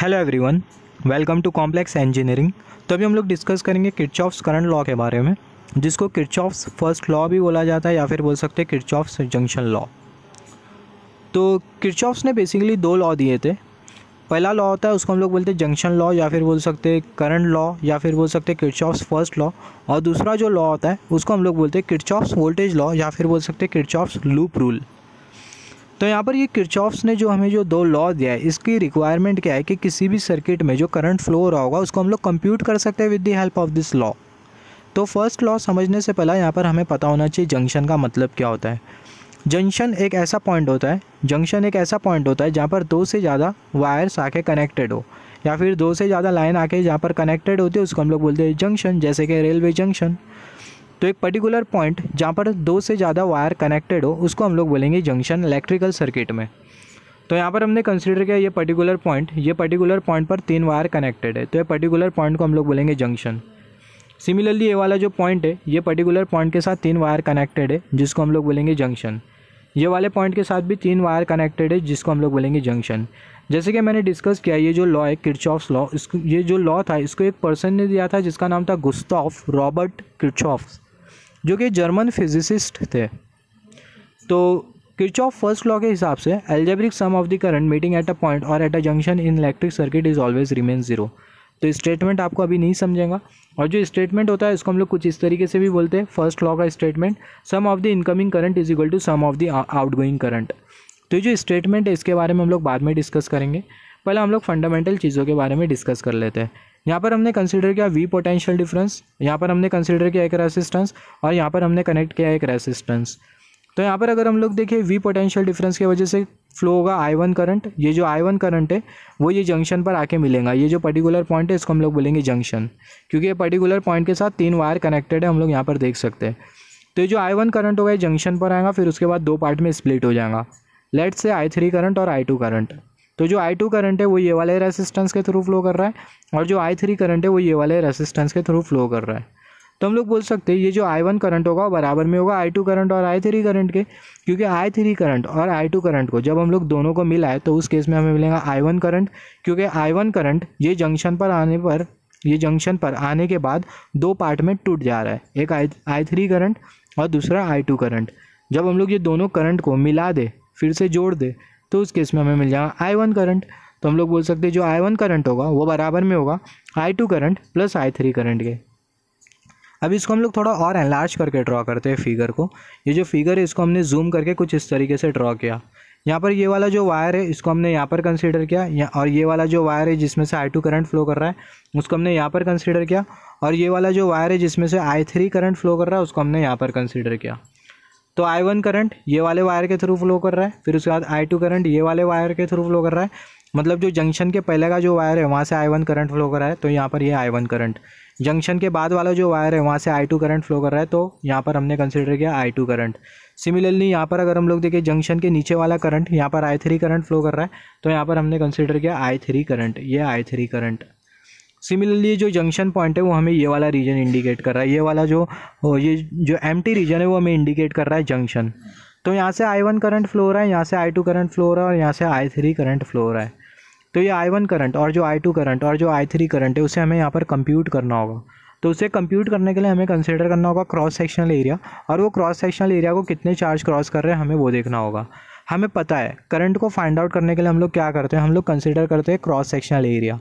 Hello everyone welcome to complex engineering तो अभी हम लोग डिस्कस करेंगे किरचॉफ्स करंट लॉ के बारे में जिसको किरचॉफ्स फर्स्ट लॉ भी बोला जाता है या फिर बोल सकते हैं किरचॉफ्स जंक्शन लॉ तो किरचॉफ्स ने बेसिकली दो लॉ दिए थे पहला लॉ होता है उसको हम लोग बोलते हैं जंक्शन लॉ या फिर बोल सकते करंट लॉ या फिर बोल सकते हैं किरचॉफ्स फर्स्ट लॉ और दूसरा जो लॉ होता है उसको हम लोग बोलते हैं किरचॉफ्स वोल्टेज लॉ या फिर बोल सकते हैं किरचॉफ्स लूप रूल तो यहाँ पर ये किरचॉफ्स ने जो हमें जो दो लॉ दिया है इसकी रिक्वायरमेंट क्या है कि किसी भी सर्किट में जो करंट फ्लो हो रहा होगा उसको हम लोग कंप्यूट कर सकते हैं with the help of this law तो फर्स्ट लॉ समझने से पहला यहाँ पर हमें पता होना चाहिए जंक्शन का मतलब क्या होता है जंक्शन एक ऐसा पॉइंट होता है जंक्शन एक ऐसा पॉइंट होता है जहाँ पर दो से ज़्यादा वायर्स आके कनेक्टेड हो या फिर दो से ज़्यादा लाइन आके जहाँ पर कनेक्टेड होती है उसको हम लोग बोलते हैं जंक्शन जैसे कि रेलवे जंक्शन तो एक पर्टिकुलर पॉइंट जहाँ पर दो से ज़्यादा वायर कनेक्टेड हो उसको हम लोग बोलेंगे जंक्शन इलेक्ट्रिकल सर्किट में तो यहाँ पर हमने कंसिडर किया ये पर्टिकुलर पॉइंट ये पर्टिकुलर पॉइंट पर तीन वायर कनेक्टेड है तो ये पर्टिकुलर पॉइंट को हम लोग बोलेंगे जंक्शन सिमिलरली ये वाला जो पॉइंट है ये पर्टिकुलर पॉइंट के साथ तीन वायर कनेक्टेड है जिसको हम लोग बोलेंगे जंक्शन ये वाले पॉइंट के साथ भी तीन वायर कनेक्टेड है जिसको हम लोग बोलेंगे जंक्शन जैसे कि मैंने डिस्कस किया ये जो लॉ है किरचॉफ्स लॉ इसको ये जो लॉ था इसको एक पर्सन ने दिया था जिसका नाम था गुस्ताफ रॉबर्ट किरचॉफ्स जो कि जर्मन फिजिसिस्ट थे तो ऑफ फर्स्ट लॉ के हिसाब से algebraic sum of the current meeting at a point और at a junction in electric circuit is always remain zero तो स्टेटमेंट आपको अभी नहीं समझेगा और जो स्टेटमेंट होता है इसको हम लोग कुछ इस तरीके से भी बोलते हैं फर्स्ट लॉ का statement sum of the incoming current is equal to sum of the outgoing current तो ये जो स्टेटमेंट है इसके बारे में हम लोग बाद में डिस्कस करेंगे पहले हम लोग फंडामेंटल चीज़ों के बारे में डिस्कस कर लेते हैं यहाँ पर हमने कंसिडर किया वी पोटेंशियल डिफरेंस यहाँ पर हमने कंसिडर किया एक रेसिस्टेंस और यहाँ पर हमने कनेक्ट किया एक रेसिस्टेंस तो यहाँ पर अगर हम लोग देखें वी पोटेंशियल डिफरेंस की वजह से फ्लो होगा आई वन करंट ये जो आई वन करंट है वो ये जंक्शन पर आके मिलेगा ये जो पर्टिकुलर पॉइंट है इसको हम लोग बोलेंगे जंक्शन क्योंकि ये पर्टिकुलर पॉइंट के साथ तीन वायर कनेक्टेड है हम लोग यहाँ पर देख सकते हैं तो ये जो आई वन करंट होगा ये जंक्शन पर आएगा फिर उसके बाद दो पार्ट में स्प्लिट हो जाएगा लेट से आई थ्री करंट और आई टू करंट तो जो आई टू करंट है वो ये वाले रेसिस्टेंस के थ्रू फ्लो कर रहा है और जो आई थ्री करंट है वो ये वाले रेसिस्टेंस के थ्रू फ्लो कर रहा है तो हम लोग बोल सकते हैं ये जो आई वन करंट होगा बराबर में होगा आई टू करंट और आई थ्री करंट के क्योंकि आई थ्री करंट और आई टू करंट को जब हम लोग दोनों को मिलाए तो उस केस में हमें मिलेगा आई वन करंट क्योंकि आई वन करंट ये जंक्शन पर आने पर ये जंक्शन पर आने के बाद दो पार्ट में टूट जा रहा है एक आई आई थ्री करंट और दूसरा आई टू करंट जब हम लोग ये दोनों करंट को मिला दे फिर से जोड़ दे तो उस केस में हमें मिल जाएगा आई वन करंट तो हम लोग बोल सकते हैं जो आई वन करंट होगा वो बराबर में होगा I two current plus I three current के अब इसको हम लोग थोड़ा और एनलार्ज करके ड्रॉ करते हैं फिगर को ये जो फिगर है इसको हमने जूम करके कुछ इस तरीके से ड्रॉ किया यहाँ पर ये वाला जो वायर है इसको हमने यहाँ पर कंसीडर किया और ये वाला जो वायर है जिसमें से आई टू करंट फ्लो कर रहा है उसको हमने यहाँ पर कंसीडर किया और ये वाला जो वायर है जिसमें से आई थ्री करंट फ्लो कर रहा है उसको हमने यहाँ पर कंसीडर किया तो आई वन करंट ये वाले वायर के थ्रू फ्लो कर रहा है फिर उसके बाद आई टू करंट ये वाले वायर के थ्रू फ्लो कर रहा है मतलब जो जंक्शन के पहले का जो वायर है वहाँ से आई वन करंट फ्लो कर रहा है तो यहाँ पर ये आई वन करंट जंक्शन के बाद वाला जो वायर है वहाँ से आई टू करंट फ्लो कर रहा है तो यहाँ पर हमने कंसिडर किया आई टू करंट सिमिलरली यहाँ पर अगर हम लोग देखें जंक्शन के नीचे वाला करंट यहाँ पर आई थ्री करंट फ्लो कर रहा है तो यहाँ पर हमने कंसिडर किया आई थ्री करंट ये आई थ्री करंट सिमिलरली जो जंक्शन पॉइंट है वो हमें ये वाला रीजन इंडिकेट कर रहा है ये वाला जो ये जो एम रीजन है वो हमें इंडिकेट कर रहा है जंक्शन तो यहाँ से आई वन करंट फ्लो रहा है यहाँ से आई टू करंट फ्लो रहा है और यहाँ से आई थ्री करंट फ्लो रहा है तो ये आई वन करंट और जो आई टू करंट और जो आई थ्री करंट है उसे हमें यहाँ पर कंप्यूट करना होगा तो उसे कंप्यूट करने के लिए हमें कंसिडर करना होगा क्रॉस सेक्शनल एरिया और वो क्रॉस सेक्शनल एरिया को कितने चार्ज क्रॉस कर रहे हैं हमें वो देखना होगा हमें पता है करंट को फाइंड आउट करने के लिए हम लोग क्या करते हैं हम लोग कंसिडर करते हैं क्रॉस सेक्शनल एरिया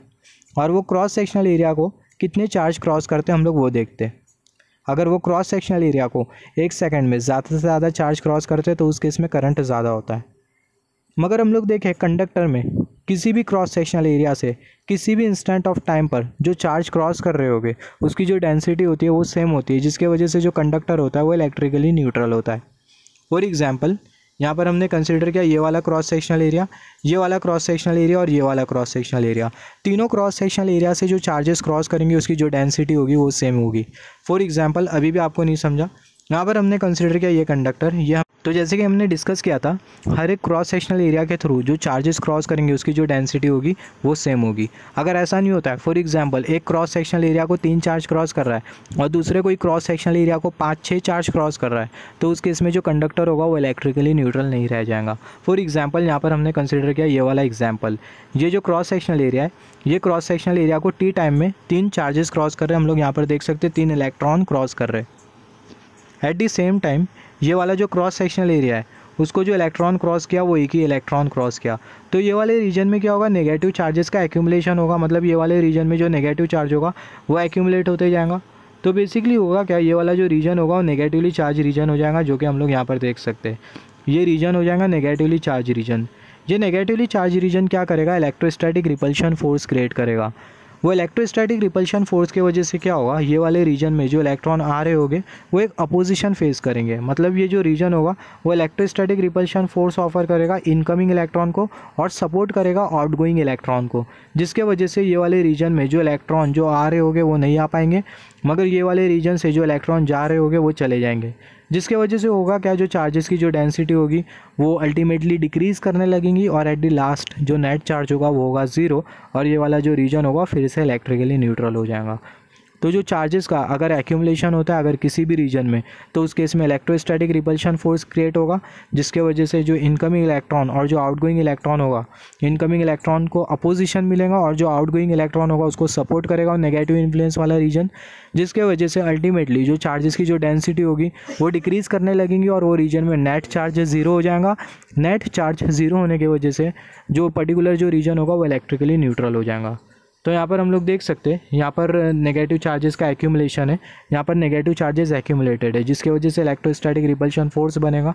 और वो क्रॉस सेक्शनल एरिया को कितने चार्ज क्रॉस करते हैं हम लोग वो देखते हैं अगर वो क्रॉस सेक्शनल एरिया को एक सेकंड में ज़्यादा से ज़्यादा चार्ज क्रॉस करते हैं तो उस केस में करंट ज़्यादा होता है मगर हम लोग देखें कंडक्टर में किसी भी क्रॉस सेक्शनल एरिया से किसी भी इंस्टेंट ऑफ टाइम पर जो चार्ज क्रॉस कर रहे होगे उसकी जो डेंसिटी होती है वो सेम होती है जिसके वजह से जो कंडक्टर होता है वो इलेक्ट्रिकली न्यूट्रल होता है फॉर एग्ज़ाम्पल यहाँ पर हमने कंसिडर किया ये वाला क्रॉस सेक्शनल एरिया ये वाला क्रॉस सेक्शनल एरिया और ये वाला क्रॉस सेक्शनल एरिया तीनों क्रॉस सेक्शनल एरिया से जो चार्जेस क्रॉस करेंगे उसकी जो डेंसिटी होगी वो सेम होगी फॉर एग्जाम्पल अभी भी आपको नहीं समझा यहाँ पर हमने कंसिडर किया ये कंडक्टर ये तो जैसे कि हमने डिस्कस किया था हर एक क्रॉस सेक्शनल एरिया के थ्रू जो चार्जेस क्रॉस करेंगे उसकी जो डेंसिटी होगी वो सेम होगी अगर ऐसा नहीं होता है फॉर एग्जाम्पल एक क्रॉस सेक्शनल एरिया को तीन चार्ज क्रॉस कर रहा है और दूसरे कोई क्रॉस सेक्शनल एरिया को पाँच छः चार्ज क्रॉस कर रहा है तो उसके इसमें जो कंडक्टर होगा वो इलेक्ट्रिकली न्यूट्रल नहीं रह जाएगा फॉर एग्जाम्पल यहाँ पर हमने कंसिडर किया ये वाला एग्जाम्पल ये जो क्रॉस सेक्शनल एरिया है ये क्रॉस सेक्शनल एरिया को टी टाइम में तीन चार्जेस क्रॉस कर रहे हैं हम लोग यहाँ पर देख सकते हैं तीन इलेक्ट्रॉन क्रॉस कर रहे हैं एट दी सेम टाइम ये वाला जो क्रॉस सेक्शनल एरिया है उसको जो इलेक्ट्रॉन क्रॉस किया वो एक ही इलेक्ट्रॉन क्रॉस किया तो ये वाले रीजन में क्या होगा नेगेटिव चार्जेस का एक्यूमलेशन होगा मतलब ये वाले रीजन में जो नेगेटिव चार्ज होगा वो एक्यूमलेट होते जाएगा तो बेसिकली होगा क्या ये वाला जो रीजन होगा वो नेगेटिवली चार्ज रीजन हो जाएगा जो कि हम लोग यहाँ पर देख सकते हैं ये रीजन हो जाएगा नेगेटिवली चार्ज रीजन ये नेगेटिवली चार्ज रीजन क्या करेगा इलेक्ट्रोस्टैटिक रिपल्शन फोर्स क्रिएट करेगा वो इलेक्ट्रोस्टैटिक रिपल्शन फोर्स की वजह से क्या होगा ये वाले रीजन में जो इलेक्ट्रॉन आ रहे होंगे वो एक अपोजिशन फेस करेंगे मतलब ये जो रीजन होगा वो इलेक्ट्रोस्टैटिक रिपल्शन फोर्स ऑफर करेगा इनकमिंग इलेक्ट्रॉन को और सपोर्ट करेगा आउटगोइंग इलेक्ट्रॉन को जिसके वजह से ये वाले रीजन में जो इलेक्ट्रॉन जो आ रहे होंगे वो नहीं आ पाएंगे मगर ये वाले रीजन से जो इलेक्ट्रॉन जा रहे होंगे वो चले जाएंगे जिसके वजह से होगा क्या जो चार्जेस की जो डेंसिटी होगी वो अल्टीमेटली डिक्रीज़ करने लगेंगी और एट दी लास्ट जो नेट चार्ज होगा वो होगा ज़ीरो और ये वाला जो रीजन होगा फिर से इलेक्ट्रिकली न्यूट्रल हो जाएगा तो जो चार्जेस का अगर एक्यूमलेशन होता है अगर किसी भी रीजन में तो उस केस में इलेक्ट्रोस्टैटिक रिपल्शन फोर्स क्रिएट होगा जिसके वजह से जो इनकमिंग इलेक्ट्रॉन और जो आउटगोइंग इलेक्ट्रॉन होगा इनकमिंग इलेक्ट्रॉन को अपोजिशन मिलेगा और जो आउटगोइंग इलेक्ट्रॉन होगा उसको सपोर्ट करेगा और नेगेटिव इन्फ्लुएंस वाला रीजन जिसके वजह से अल्टीमेटली जो चार्जेस की जो डेंसिटी होगी वो डिक्रीज़ करने लगेंगी और वो रीजन में नेट चार्ज ज़ीरो हो जाएगा नेट चार्ज ज़ीरो होने की वजह से जो पर्टिकुलर जो रीजन होगा वो इलेक्ट्रिकली न्यूट्रल हो जाएगा तो यहाँ पर हम लोग देख सकते हैं यहाँ पर नेगेटिव चार्जेस का एक्यूमुलेशन है यहाँ पर नेगेटिव चार्जेस एक्यूमुलेटेड है जिसकी वजह से इलेक्ट्रोस्टैटिक रिपल्शन फोर्स बनेगा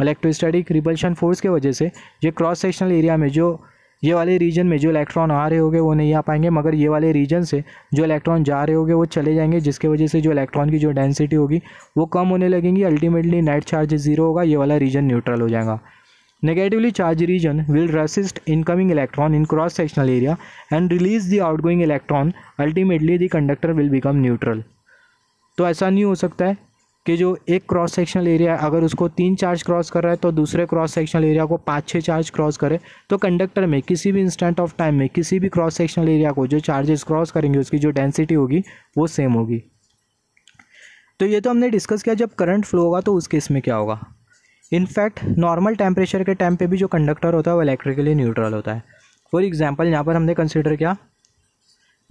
इलेक्ट्रोस्टैटिक रिपल्शन फोर्स के वजह से ये क्रॉस सेक्शनल एरिया में जो ये वाले रीजन में जो इलेक्ट्रॉन आ रहे होंगे वो नहीं आ पाएंगे मगर ये वाले रीजन से जो इलेक्ट्रॉन जा रहे होंगे वो चले जाएंगे जिसके वजह से जो इलेक्ट्रॉन की जो डेंसिटी होगी वो कम होने लगेंगी अल्टीमेटली नेट चार्ज ज़ीरो होगा ये वाला रीजन न्यूट्रल हो जाएगा Negatively charged region will resist incoming electron in cross sectional area and release the outgoing electron. Ultimately the conductor will become neutral. तो ऐसा नहीं हो सकता है कि जो एक क्रॉस सेक्शनल एरिया है अगर उसको तीन चार्ज क्रॉस कर रहा है तो दूसरे क्रॉस सेक्शनल एरिया को पाँच छः चार्ज क्रॉस करे तो कंडक्टर में किसी भी इंस्टेंट ऑफ टाइम में किसी भी क्रॉस सेक्शनल एरिया को जो चार्जेस क्रॉस करेंगे उसकी जो डेंसिटी होगी वो सेम होगी तो ये तो हमने डिस्कस किया जब करंट फ्लो होगा तो उस केस में क्या होगा इनफैक्ट नॉर्मल टेम्परेचर के टाइम पे भी जो कंडक्टर होता है वो इलेक्ट्रिकली न्यूट्रल होता है फॉर एग्जांपल यहाँ पर हमने कंसिडर किया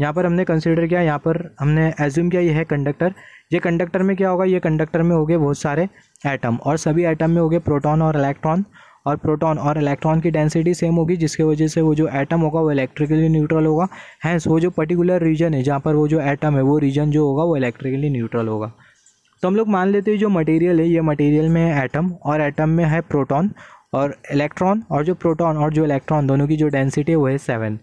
यहाँ पर हमने कंसिडर किया यहाँ पर हमने एज्यूम किया ये है कंडक्टर ये कंडक्टर में क्या होगा ये कंडक्टर में हो गए बहुत सारे एटम और सभी एटम में हो गए प्रोटॉन और इलेक्ट्रॉन और प्रोटॉन और इलेक्ट्रॉन की डेंसिटी सेम होगी जिसके वजह से वो जो एटम होगा वो इलेक्ट्रिकली न्यूट्रल होगा हैंस वो जो पर्टिकुलर रीजन है जहाँ पर वो जो एटम है वो रीजन जो होगा वो इलेक्ट्रिकली न्यूट्रल होगा तो हम लोग मान लेते हैं जो मटेरियल है ये मटेरियल में है एटम और एटम में है प्रोटॉन और इलेक्ट्रॉन और जो प्रोटॉन और जो इलेक्ट्रॉन दोनों की जो डेंसिटी है वो है सेवन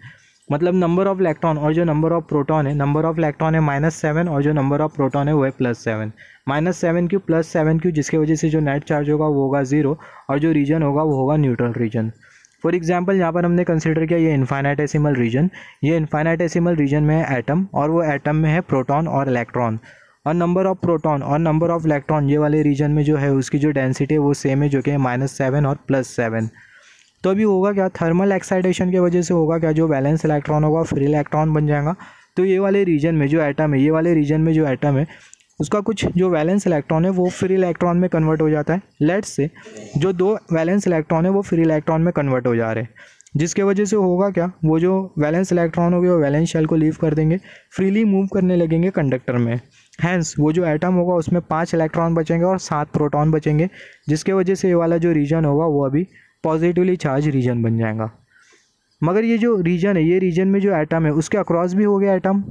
मतलब नंबर ऑफ इलेक्ट्रॉन और जो नंबर ऑफ प्रोटॉन है नंबर ऑफ इलेक्ट्रॉन है माइनस सेवन और जो नंबर ऑफ प्रोटॉन है वो है plus seven minus seven Q plus seven Q जिसकी वजह से जो नेट चार्ज होगा वो होगा ज़ीरो और जो रीजन होगा वो होगा न्यूट्रल रीजन फॉर एग्जाम्पल यहाँ पर हमने कंसिडर किया ये इन्फाइनाइटेसिमल रीजन ये इन्फाइनाइटेसिमल रीजन में है एटम और वो एटम में है प्रोटॉन और इलेक्ट्रॉन और नंबर ऑफ प्रोटॉन और नंबर ऑफ इलेक्ट्रॉन ये वाले रीजन में जो है उसकी जो डेंसिटी है वो सेम है जो कि माइनस सेवन और प्लस सेवन तो अभी होगा क्या थर्मल एक्साइटेशन की वजह से होगा क्या जो बैलेंस इलेक्ट्रॉन होगा फ्री इलेक्ट्रॉन बन जाएगा तो ये वाले रीजन में जो एटम है ये वाले रीजन में जो एटम है उसका कुछ जो वैलेंस इलेक्ट्रॉन है वो फ्री इलेक्ट्रॉन में कन्वर्ट हो जाता है लेट्स से जो दो वैलेंस इलेक्ट्रॉन है वो फ्री इलेक्ट्रॉन में कन्वर्ट हो जा रहे हैं जिसके वजह से होगा क्या वो जो वैलेंस इलेक्ट्रॉन होगी वो वैलेंस शेल को लीव कर देंगे फ्रीली मूव करने लगेंगे कंडक्टर में हैंस वो जो एटम होगा उसमें पाँच इलेक्ट्रॉन बचेंगे और सात प्रोटॉन बचेंगे जिसके वजह से ये वाला जो रीजन होगा वो अभी पॉजिटिवली चार्ज रीजन बन जाएगा मगर ये जो रीजन है ये रीजन में जो एटम है उसके अक्रॉस भी हो गए एटम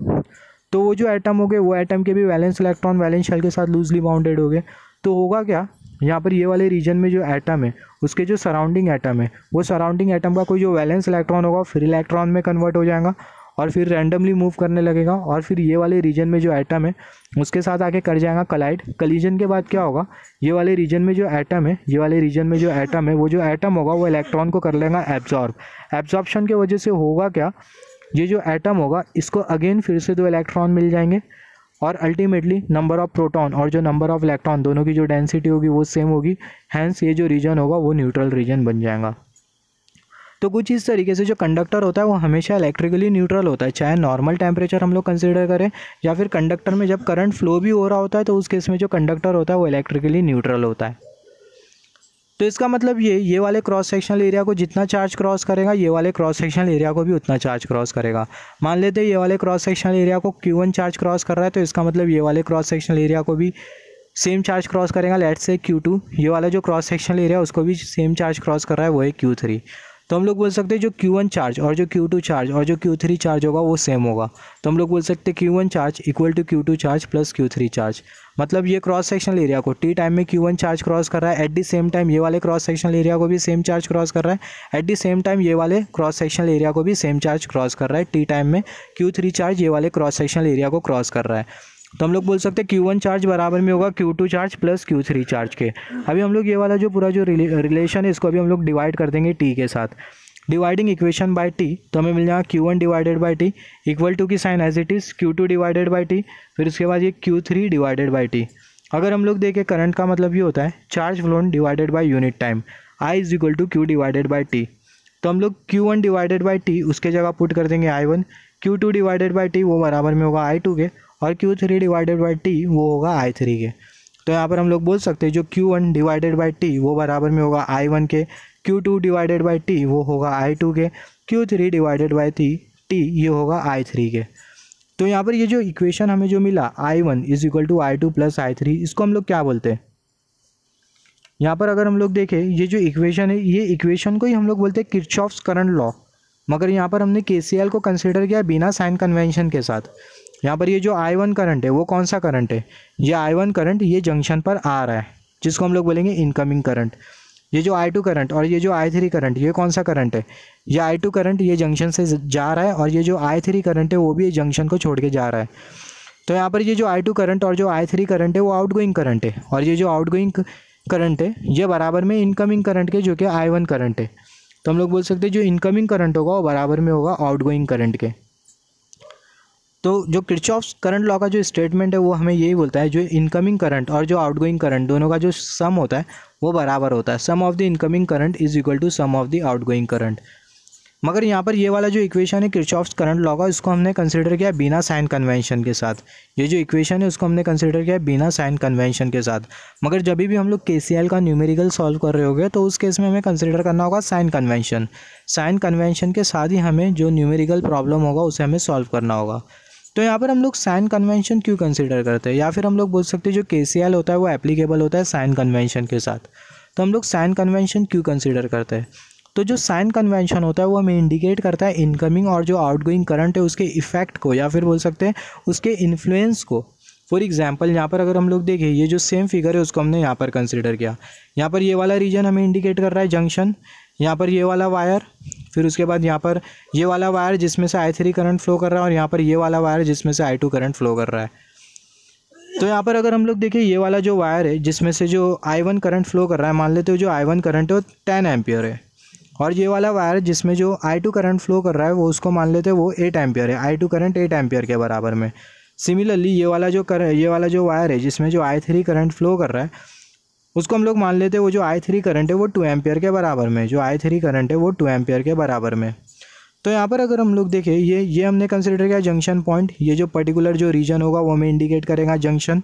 तो वो जो एटम हो गए वो एटम के भी वैलेंस इलेक्ट्रॉन वैलेंस शेल के साथ लूजली बाउंडेड हो गए तो होगा क्या यहाँ पर ये वाले रीजन में जो एटम है उसके जो सराउंडिंग एटम है वो सराउंडिंग एटम का कोई जो वैलेंस इलेक्ट्रॉन होगा फिर इलेक्ट्रॉन में कन्वर्ट हो जाएगा और फिर रैंडमली मूव करने लगेगा और फिर ये वाले रीजन में जो एटम है उसके साथ आके कर जाएगा कलाइड कलीजन के बाद क्या होगा ये वाले रीजन में जो एटम है ये वाले रीजन में जो एटम है वो जो एटम होगा वो इलेक्ट्रॉन को कर लेगा एब्जॉर्ब एब्जॉर्बशन के वजह से होगा क्या ये जो एटम होगा इसको अगेन फिर से दो इलेक्ट्रॉन मिल जाएंगे और अल्टीमेटली नंबर ऑफ प्रोटॉन और जो नंबर ऑफ इलेक्ट्रॉन दोनों की जो डेंसिटी होगी वो सेम होगी हैंस ये जो रीजन होगा वो न्यूट्रल रीजन बन जाएगा तो कुछ इस तरीके से जो कंडक्टर होता है वो हमेशा इलेक्ट्रिकली न्यूट्रल होता है चाहे नॉर्मल टेम्परेचर हम लोग कंसिडर करें या फिर कंडक्टर में जब करंट फ्लो भी हो रहा होता है तो उस केस में जो कंडक्टर होता है वो इलेक्ट्रिकली न्यूट्रल होता है तो इसका मतलब ये ये वाले क्रॉस सेक्शनल एरिया को जितना चार्ज क्रॉस करेगा ये वाले क्रॉस सेक्शनल एरिया को भी उतना चार्ज क्रॉस करेगा मान लेते हैं ये वाले क्रॉस सेक्शनल एरिया को क्यू चार्ज क्रॉस कर रहा है तो इसका मतलब ये वाले क्रॉस सेक्शनल एरिया को भी सेम चार्ज क्रॉस करेगा लेट से क्यू टू ये वाला जो क्रॉस सेक्शनल एरिया उसको भी सेम चार्ज क्रॉस कर रहा है वो है क्यू थ्री तो हम लोग बोल सकते हैं जो क्यू वन चार्ज और जो क्यू टू चार्ज और जो क्यू थ्री चार्ज होगा वो सेम होगा तो हम लोग बोल सकते हैं Q one charge equal to Q two charge plus Q three charge मतलब ये क्रॉस सेक्शनल एरिया को टी टाइम में क्यू वन चार्ज क्रॉस कर रहा है एट दी सेम टाइम ये वाले क्रॉस सेक्शनल एरिया को भी सेम चार्ज क्रॉस कर रहा है एट दी सेम टाइम ये वाले क्रॉस सेक्शनल एरिया को भी सेम चार्ज क्रॉस कर रहा है टी टाइम में क्यू थ्री चार्ज ये वाले क्रॉस सेक्शनल एरिया को क्रॉस कर रहा है तो हम लोग बोल सकते हैं क्यू वन चार्ज बराबर में होगा Q two charge plus Q three charge के अभी हम लोग ये वाला जो पूरा जो रिलेशन है इसको अभी हम लोग डिवाइड कर देंगे टी के साथ डिवाइडिंग इक्वेशन बाय टी तो हमें मिल जाएगा Q one divided by T equal to की sign as it is Q two divided by T फिर उसके बाद ये Q three divided by T अगर हम लोग देखें करंट का मतलब ये होता है charge flown divided by unit time I is equal to Q divided by T तो हम लोग Q one divided by T उसके जगह पुट कर देंगे I one Q two divided by T वो बराबर में होगा आई टू के और Q three divided by T वो होगा आई थ्री के तो यहाँ पर हम लोग बोल सकते हैं जो Q one divided by T वो बराबर में होगा आई वन के Q two divided by T वो होगा आई टू के Q three divided by T T ये होगा आई थ्री के तो यहाँ पर ये जो इक्वेशन हमें जो मिला I one is equal to I two plus I three इसको हम लोग क्या बोलते हैं यहाँ पर अगर हम लोग देखें ये जो इक्वेशन है ये इक्वेशन को ही हम लोग बोलते हैं किर्चॉफ्स करंट लॉ मगर यहाँ पर हमने के को कंसिडर किया बिना साइन कन्वेंशन के साथ यहाँ पर ये जो आई वन करंट है वो कौन सा करंट है ये आई वन करंट ये जंक्शन पर आ रहा है जिसको हम लोग बोलेंगे इनकमिंग करंट ये जो आई टू करंट और ये जो आई थ्री करंट ये कौन सा करंट है ये आई टू करंट ये जंक्शन से जा रहा है और ये जो आई थ्री करंट है वो भी जंक्शन को छोड़ के जा रहा है तो यहाँ पर ये जो आई टू करंट और जो आई थ्री करंट है वो आउट गोइंग करंट है और ये जो आउट गोइंग करंट है ये बराबर में इनकमिंग करंट के जो कि आई वन करंट है तो हम लोग बोल सकते हैं जो इनकमिंग करंट होगा वो बराबर में होगा आउट गोइंग करंट के तो जो क्रिचॉफ करंट लॉ का जो स्टेटमेंट है वो हमें यही बोलता है जो इनकमिंग करंट और जो आउटगोइंग करंट दोनों का जो सम होता है वो बराबर होता है sum of the incoming current is equal to sum of the outgoing current मगर यहाँ पर ये वाला जो इक्वेशन है क्रिचॉफ्स करंट लॉ का उसको हमने कंसिडर किया बिना साइन कन्वेंशन के साथ ये जो इक्वेशन है उसको हमने कंसिडर किया बिना साइन कन्वेंशन के साथ मगर जब भी हम लोग के का न्यूमेरिकल सॉल्व कर रहे होंगे तो उस केस में हमें कंसिडर करना होगा साइन कन्वेंशन साइन कन्वेंशन के साथ ही हमें जो न्यूमेरिकल प्रॉब्लम होगा उसे हमें सॉल्व करना होगा तो यहाँ पर हम लोग साइन कन्वेंशन क्यों कंसिडर करते हैं या फिर हम लोग बोल सकते हैं जो के होता है वो एप्लीकेबल होता है साइन कन्वेंशन के साथ तो हम लोग साइन कन्वेंशन क्यों कंसिडर करते हैं तो जो साइन कन्वेंशन होता है वो हमें इंडिकेट करता है इनकमिंग और जो आउटगोइंग करंट है उसके इफेक्ट को या फिर बोल सकते हैं उसके इन्फ्लुएंस को फॉर एग्जाम्पल यहाँ पर अगर हम लोग देखें ये जो सेम फिगर है उसको हमने यहाँ पर कंसिडर किया यहाँ पर ये वाला रीजन हमें इंडिकेट कर रहा है जंक्शन यहाँ पर ये वाला वायर फिर उसके बाद यहाँ पर ये वाला वायर जिसमें से आई थ्री करंट फ्लो कर रहा है और यहाँ पर ये वाला वायर जिसमें से आई टू करंट फ्लो कर रहा है तो यहाँ पर अगर हम लोग देखें ये वाला जो वायर है जिसमें से जो आई वन करंट फ्लो कर रहा है मान लेते हो जो आई वन करंट है वो टेन एम्पियर है और ये वाला वायर जिसमें जो आई टू करंट फ्लो कर रहा है वो उसको मान लेते हैं वो एट एम्पियर है I two current eight ampere के बराबर में सिमिलरली ये वाला जो कर ये वाला जो वायर है जिसमें जो आई थ्री करंट फ्लो कर रहा है उसको हम लोग मान लेते हैं वो जो आई थ्री करंट है वो टू एम्पेयर के बराबर में जो आई थ्री करंट है वो टू एम्पेयर के बराबर में तो यहाँ पर अगर हम लोग देखें ये ये हमने कंसिडर किया जंक्शन पॉइंट ये जो पर्टिकुलर जो रीजन होगा वो हमें इंडिकेट करेगा जंक्शन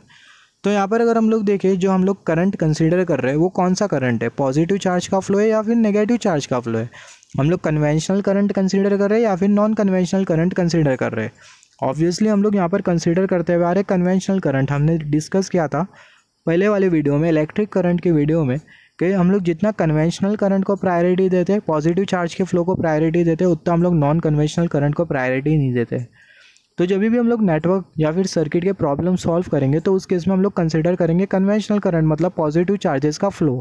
तो यहाँ पर अगर हम लोग देखें जो हम लोग करंट कंसिडर कर रहे हैं वो कौन सा करंट है पॉजिटिव चार्ज का फ्लो है या फिर नेगेटिव चार्ज का फ्लो है हम लोग कन्वेंशनल करंट कंसिडर कर रहे हैं या फिर नॉन कन्वेंशनल करंट कंसिडर कर रहे हैं ऑब्वियसली हम लोग यहाँ पर कंसिडर करते हुए आ रहे कन्वेंशनल करंट हमने डिस्कस किया था पहले वाले वीडियो में इलेक्ट्रिक करंट के वीडियो में कि हम लोग जितना कन्वेंशनल करंट को प्रायोरिटी देते हैं पॉजिटिव चार्ज के फ्लो को प्रायोरिटी देते हैं उतना हम लोग नॉन कन्वेंशनल करंट को प्रायोरिटी नहीं देते तो जब भी हम लोग नेटवर्क या फिर सर्किट के प्रॉब्लम सॉल्व करेंगे तो उस केस में हम लोग कंसिडर करेंगे कन्वेंशनल करंट मतलब पॉजिटिव चार्जेस का फ्लो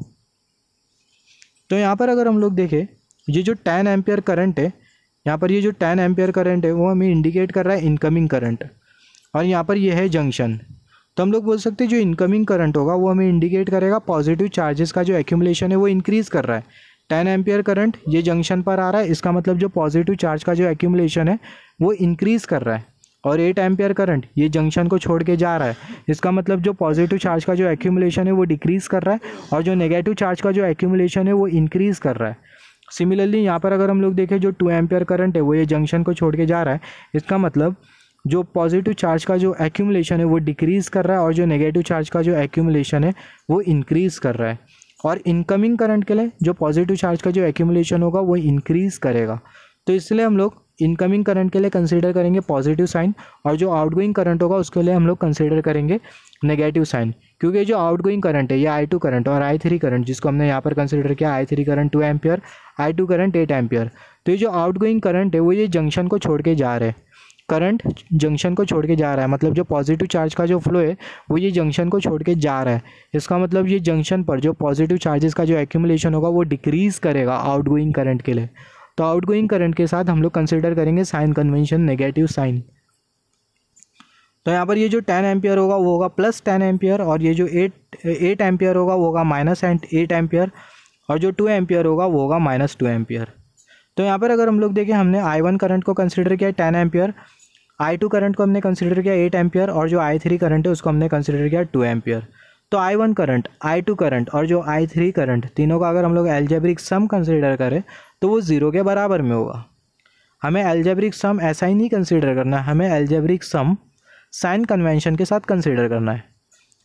तो यहाँ पर अगर हम लोग देखें ये जो टेन एम्पियर करंट है यहाँ पर ये जो टेन एम्पियर करंट है वो हमें इंडिकेट कर रहा है इनकमिंग करंट और यहाँ पर यह है जंक्शन तो हम लोग बोल सकते हैं जो इनकमिंग करंट होगा वो हमें इंडिकेट करेगा पॉजिटिव चार्जेस का जो एक्यूमलेशन है वो इंक्रीज़ कर रहा है टेन एम्पियर करंट ये जंक्शन पर आ रहा है इसका मतलब जो पॉजिटिव चार्ज का जो एक्यूमुलेशन है वो इंक्रीज़ कर रहा है और एट एम्पियर करंट ये जंक्शन को छोड़ के जा रहा है इसका मतलब जो पॉजिटिव चार्ज का जो एक्यूमलेशन है वो डिक्रीज़ कर रहा है और जो नेगेटिव चार्ज का जो एक्यूमुलेशन है वो इंक्रीज़ कर रहा है सिमिलरली यहाँ पर अगर हम लोग देखें जो टू एम्पियर करंट है वो ये जंक्शन को छोड़ के जा रहा है इसका मतलब जो पॉजिटिव चार्ज का जो एक्यूमलेशन है वो डिक्रीज़ कर रहा है और जो नेगेटिव चार्ज का जो एक्यूमलेशन है वो इंक्रीज़ कर रहा है और इनकमिंग करंट के लिए जो पॉजिटिव चार्ज का जो एक्यूमलेशन होगा वो इंक्रीज़ करेगा तो इसलिए हम लोग इनकमिंग करंट के लिए कंसीडर करेंगे पॉजिटिव साइन और जो आउटगोइंग करंट होगा उसके लिए हम लोग कंसिडर करेंगे नेगेटिव साइन क्योंकि जो आउटगोइंग करंट है ये आई टू करंट और आई थ्री करंट जिसको हमने यहाँ पर कंसिडर किया I three current two ampere I two current eight ampere तो ये जो आउटगोइंग करंट है वो ये जंक्शन को छोड़ के जा रहे हैं करंट जंक्शन को छोड़ के जा रहा है मतलब जो पॉजिटिव चार्ज का जो फ्लो है वो ये जंक्शन को छोड़ के जा रहा है इसका मतलब ये जंक्शन पर जो पॉजिटिव चार्जेस का जो एक्यूमुलेशन होगा वो डिक्रीज़ करेगा आउटगोइंग करंट के लिए तो आउटगोइंग करंट के साथ हम लोग कंसिडर करेंगे साइन कन्वेंशन नेगेटिव साइन तो यहाँ पर ये जो टेन एम्पियर होगा वो होगा प्लस टेन एम्पियर और ये जो एट एट एम्पियर होगा वो होगा माइनस एट एम्पियर और जो टू एम्पियर होगा वो होगा माइनस टू एम्पियर तो यहाँ पर अगर हम लोग देखें हमने आई वन करंट को कंसिडर किया ten ampere I two current को हमने कंसिडर किया एट एम्पियर और जो आई थ्री करंट है उसको हमने कंसिडर किया टू एम्पियर तो I one current I two current और जो आई थ्री करंट तीनों का अगर हम लोग एल्जेब्रिक सम कंसिडर करें तो वो ज़ीरो के बराबर में होगा हमें एल्जेब्रिक सम ऐसा ही नहीं कंसिडर करना है हमें एल्जेब्रिक सम साइन कन्वेंशन के साथ कंसिडर करना है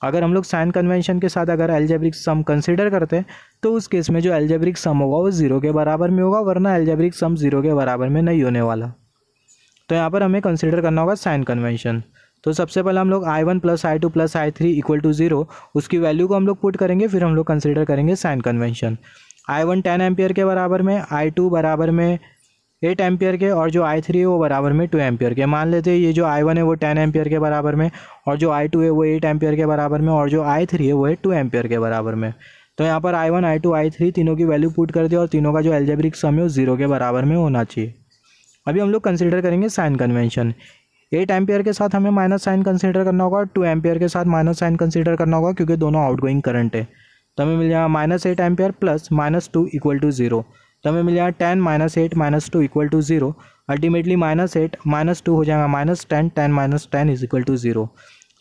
अगर हम लोग साइन कन्वेंशन के साथ अगर एल्जेब्रिक सम कंसिडर करते हैं तो उस केस में जो एल्जेब्रिक सम होगा वो ज़ीरो के बराबर में होगा वरना एल्जेब्रिक सम ज़ीरो के बराबर में नहीं होने वाला तो यहाँ पर हमें कंसिडर करना होगा साइन कन्वेंशन तो सबसे पहले हम लोग I one plus I two plus I three equal to zero उसकी वैल्यू को हम लोग पुट करेंगे फिर हम लोग कंसिडर करेंगे sign convention I one ten ampere के बराबर में आई टू बराबर में एट एम्पियर के और जो आई थ्री है वो बराबर में टू एम्पियर के मान लेते हैं ये जो आई वन है वो टेन एम्पियर के बराबर में और जो आई टू है वो एट एम्पियर के बराबर में और जो आई थ्री है वो है टू एम्पियर के बराबर में तो यहाँ पर I one I two I three तीनों की वैल्यू पुट कर दिया और तीनों का जो एल्जेब्रिक सम है वो ज़ीरो के बराबर में होना चाहिए अभी हम लोग कंसिडर करेंगे साइन कन्वेंशन एट एम्पियर के साथ हमें माइनस साइन कंसिडर करना होगा टू एम्पियर के साथ माइनस साइन कंसिडर करना होगा क्योंकि दोनों आउट गोइंग करंट है तो हमें मिल जाएगा minus eight ampere plus minus two equal to zero तो हमें मिल जाएगा ten minus eight minus two equal to zero ultimately minus eight minus two हो जाएगा minus ten ten minus ten is equal to zero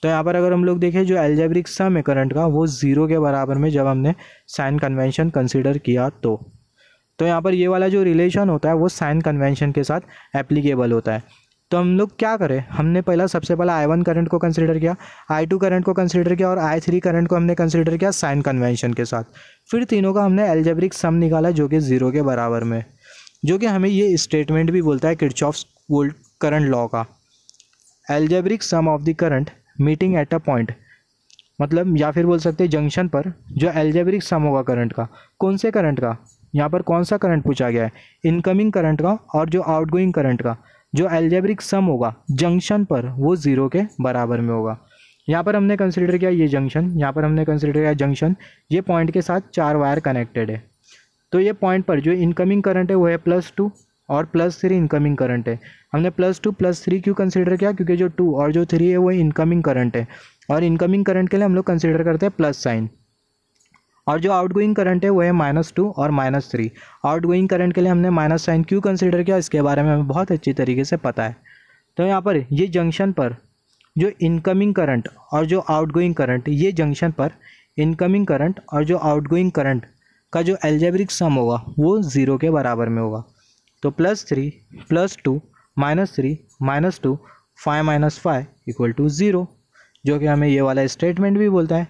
तो यहाँ पर अगर हम लोग देखें जो एल्जेब्रिक सम है करंट का वो ज़ीरो के बराबर में जब हमने साइन कन्वेंशन कंसिडर किया तो तो यहाँ पर ये वाला जो रिलेशन होता है वो साइन कन्वेंशन के साथ एप्लीकेबल होता है तो हम लोग क्या करें हमने पहला सबसे पहला आई वन करंट को कंसिडर किया आई टू करंट को कंसिडर किया और आई थ्री करंट को हमने कंसिडर किया साइन कन्वेंशन के साथ फिर तीनों का हमने एल्जेब्रिक सम निकाला जो कि ज़ीरो के बराबर में जो कि हमें ये स्टेटमेंट भी बोलता है Kirchhoff's current law का algebraic sum of the current meeting at a point मतलब या फिर बोल सकते हैं जंक्शन पर जो एल्जेब्रिक सम होगा करंट का कौन से करंट का यहाँ पर कौन सा करंट पूछा गया है इनकमिंग करंट का और जो आउटगोइंग करंट का जो एल्जेब्रिक सम होगा जंक्शन पर वो ज़ीरो के बराबर में होगा यहाँ पर हमने कंसिडर किया ये जंक्शन यहाँ पर हमने कंसिडर किया जंक्शन ये पॉइंट के साथ चार वायर कनेक्टेड है तो ये पॉइंट पर जो इनकमिंग करंट है वो है प्लस टू और प्लस थ्री इनकमिंग करंट है हमने प्लस टू प्लस थ्री क्यों कंसिडर किया क्योंकि जो टू और जो थ्री है वो इनकमिंग करंट है और इनकमिंग करंट के लिए हम लोग कंसिडर करते हैं प्लस साइन और जो आउट गोइंग करंट है वो है माइनस टू और minus three outgoing current के लिए हमने माइनस साइन क्यों कंसिडर किया इसके बारे में हमें बहुत अच्छी तरीके से पता है तो यहाँ पर ये जंक्शन पर जो इनकमिंग करंट और जो आउटगोइंग करंट ये जंक्शन पर इनकमिंग करंट और जो आउटगोइंग करंट का जो एल्जेब्रिक सम होगा वो ज़ीरो के बराबर में होगा तो plus three plus two minus three minus two five minus five equal to zero जो कि हमें ये वाला स्टेटमेंट भी बोलता है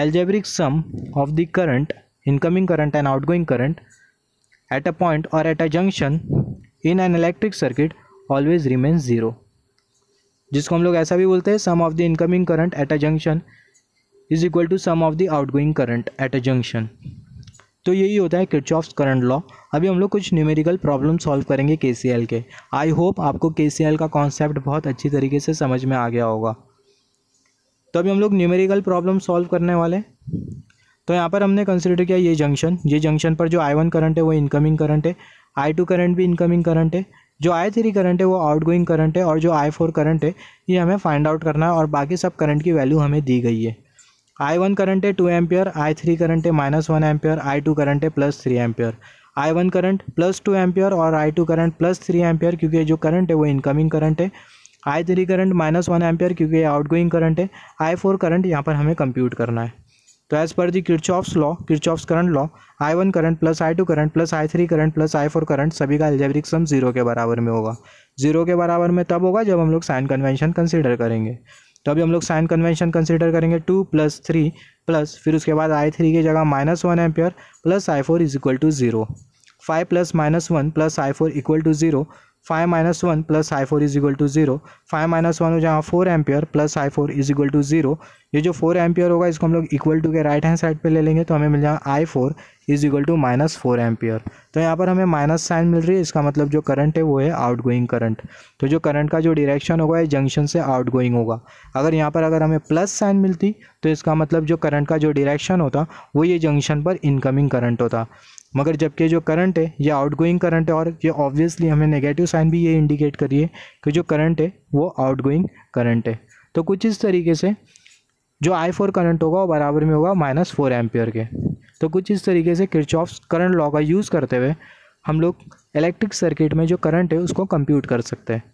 algebraic sum of the current, incoming current and outgoing current at a point or at a junction in an electric circuit always remains zero. जिसको हम लोग ऐसा भी बोलते हैं sum of the incoming current at a junction is equal to sum of the outgoing current at a junction तो यही होता है ऑफ करंट लॉ अभी हम लोग कुछ न्यूमेरिकल प्रॉब्लम सॉल्व करेंगे के के आई होप आपको के का कॉन्सेप्ट बहुत अच्छी तरीके से समझ में आ गया होगा तो अभी हम लोग न्यूमेरिकल प्रॉब्लम सॉल्व करने वाले हैं तो यहाँ पर हमने कंसिडर किया ये जंक्शन ये जंक्शन पर जो आई वन करंट है वो इनकमिंग करंट है आई टू करंट भी इनकमिंग करंट है जो आई थ्री करंट है वो आउट गोइंग करंट है और जो आई फोर करंट है ये हमें फाइंड आउट करना है और बाकी सब करंट की वैल्यू हमें दी गई है आई वन करंट है two ampere I three current है minus one ampere I two current है plus three ampere I one current plus two ampere और I two current plus three ampere क्योंकि जो करंट है वो इनकमिंग करंट है I three current minus one ampere क्योंकि ये आउट गोइंग करंट है आई फोर करंट यहाँ पर हमें कंप्यूट करना है तो एज़ पर दी ऑफ्स law Kirchhoff's current law I one current plus I two current plus I three current plus I four current सभी का एल्जेब्रिक सम जीरो के बराबर में होगा जीरो के बराबर में तब होगा जब हम लोग साइन कन्वेंशन कंसिडर करेंगे तो अभी हम लोग साइन कन्वेंशन कंसिडर करेंगे टू प्लस थ्री प्लस फिर उसके बाद आई थ्री की जगह minus one ampere plus I four is equal to zero five plus minus one plus I four equal to zero five minus one plus I four is equal to zero five minus one हो जाएगा four ampere plus I four is equal to zero ये जो four ampere होगा इसको हम लोग equal to के right hand side पे ले लेंगे तो हमें मिल जाएगा I four is equal to minus four ampere तो यहाँ पर हमें माइनस साइन मिल रही है इसका मतलब जो करंट है वो है आउट गोइंग करंट तो जो करंट का जो डिरेक्शन होगा ये जंक्शन से आउट गोइंग होगा अगर यहाँ पर अगर हमें प्लस साइन मिलती तो इसका मतलब जो करंट का जो डिरेक्शन होता वो ये जंक्शन पर इनकमिंग करंट होता मगर जबकि जो करंट है ये आउटगोइंग करंट है और ये ऑब्वियसली हमें नेगेटिव साइन भी ये इंडिकेट करिए कि जो करंट है वो आउटगोइंग करंट है तो कुछ इस तरीके से जो आई फोर करंट होगा वो बराबर में होगा माइनस फोर एम्पियर के तो कुछ इस तरीके से किरचॉफ करंट लॉ का यूज़ करते हुए हम लोग इलेक्ट्रिक सर्किट में जो करंट है उसको कंप्यूट कर सकते हैं